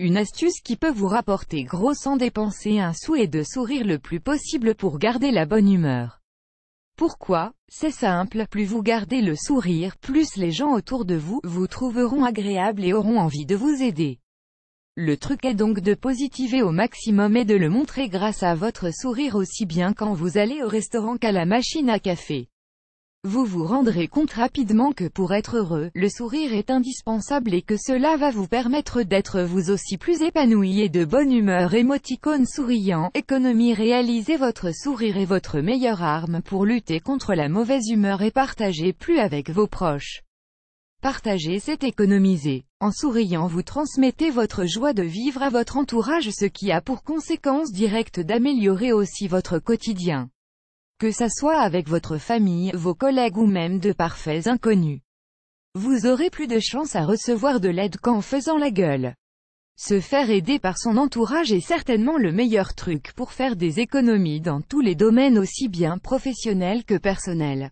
Une astuce qui peut vous rapporter gros sans dépenser un sou et de sourire le plus possible pour garder la bonne humeur. Pourquoi C'est simple, plus vous gardez le sourire, plus les gens autour de vous vous trouveront agréables et auront envie de vous aider. Le truc est donc de positiver au maximum et de le montrer grâce à votre sourire aussi bien quand vous allez au restaurant qu'à la machine à café. Vous vous rendrez compte rapidement que pour être heureux, le sourire est indispensable et que cela va vous permettre d'être vous aussi plus épanoui et de bonne humeur. Émoticône souriant, économie réalisez votre sourire est votre meilleure arme pour lutter contre la mauvaise humeur et partager plus avec vos proches. Partager c'est économiser. En souriant vous transmettez votre joie de vivre à votre entourage ce qui a pour conséquence directe d'améliorer aussi votre quotidien. Que ça soit avec votre famille, vos collègues ou même de parfaits inconnus. Vous aurez plus de chances à recevoir de l'aide qu'en faisant la gueule. Se faire aider par son entourage est certainement le meilleur truc pour faire des économies dans tous les domaines aussi bien professionnels que personnels.